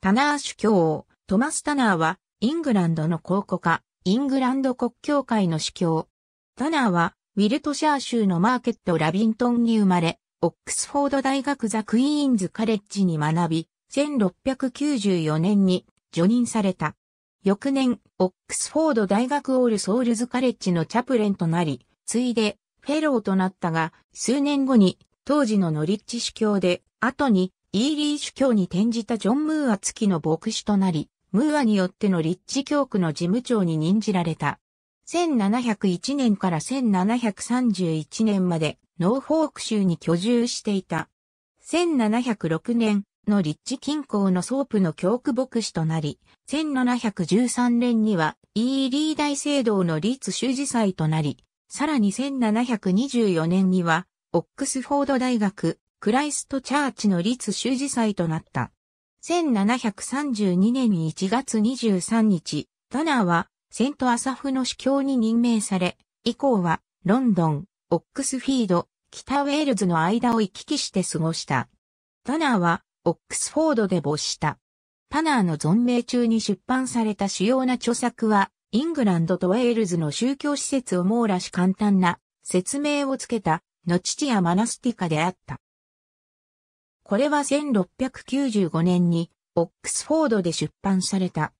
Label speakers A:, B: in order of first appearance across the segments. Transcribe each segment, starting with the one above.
A: タナー主教王、トマス・タナーは、イングランドの考古家、イングランド国教会の主教。タナーは、ウィルトシャー州のマーケットラビントンに生まれ、オックスフォード大学ザ・クイーンズ・カレッジに学び、1694年に除任された。翌年、オックスフォード大学オールソウルズカレッジのチャプレンとなり、ついで、フェローとなったが、数年後に、当時のノリッチ主教で、後に、イーリー主教に転じたジョン・ムーア付きの牧師となり、ムーアによっての立地教区の事務長に任じられた。1701年から1731年までノーフォーク州に居住していた。1706年の立地近郊のソープの教区牧師となり、1713年にはイーリー大聖堂の立州事祭となり、さらに1724年にはオックスフォード大学クライストチャーチの立修士祭となった。1732年1月23日、タナーはセントアサフの主教に任命され、以降はロンドン、オックスフィード、北ウェールズの間を行き来して過ごした。タナーはオックスフォードで没した。タナーの存命中に出版された主要な著作は、イングランドとウェールズの宗教施設を網羅し簡単な説明をつけた、の父やマナスティカであった。これは1695年にオックスフォードで出版された。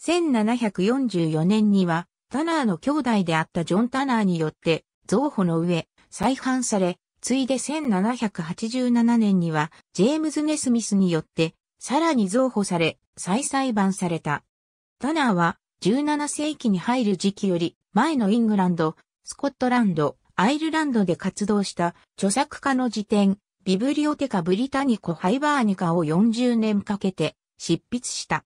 A: 1744年にはタナーの兄弟であったジョン・タナーによって造歩の上再販され、ついで1787年にはジェームズ・ネスミスによってさらに造歩され再裁判された。タナーは17世紀に入る時期より前のイングランド、スコットランド、アイルランドで活動した著作家の辞典、ビブリオテカ・ブリタニコ・ハイバーニカを40年かけて執筆した。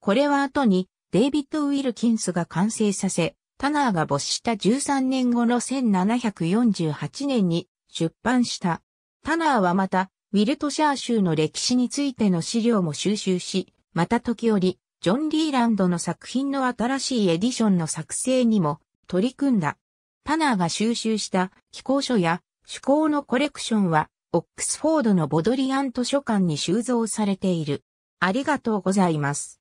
A: これは後にデイビッド・ウィルキンスが完成させ、タナーが没した13年後の1748年に出版した。タナーはまた、ウィルトシャー州の歴史についての資料も収集し、また時折、ジョン・リーランドの作品の新しいエディションの作成にも取り組んだ。タナーが収集した寄稿書や趣向のコレクションはオックスフォードのボドリアン図書館に収蔵されている。ありがとうございます。